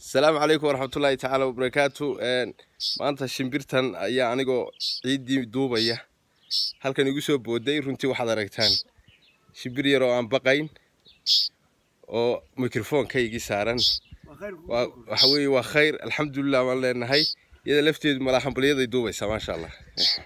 asalaamu calaykum waraxmatullaahi tacaala wabarakaatu maanta shimbirtan ayaa anigoo ciiddii duubaya halkan igu soo booday runtii waxaad aragtaan shimbir yar oo aan baqayn oo mikrofoonkaygii saaran waxa weeye waa khayr alxamdulilah waan leenahay iyada lafteedu malaa malaxambalyaday duubaysaa maasha allah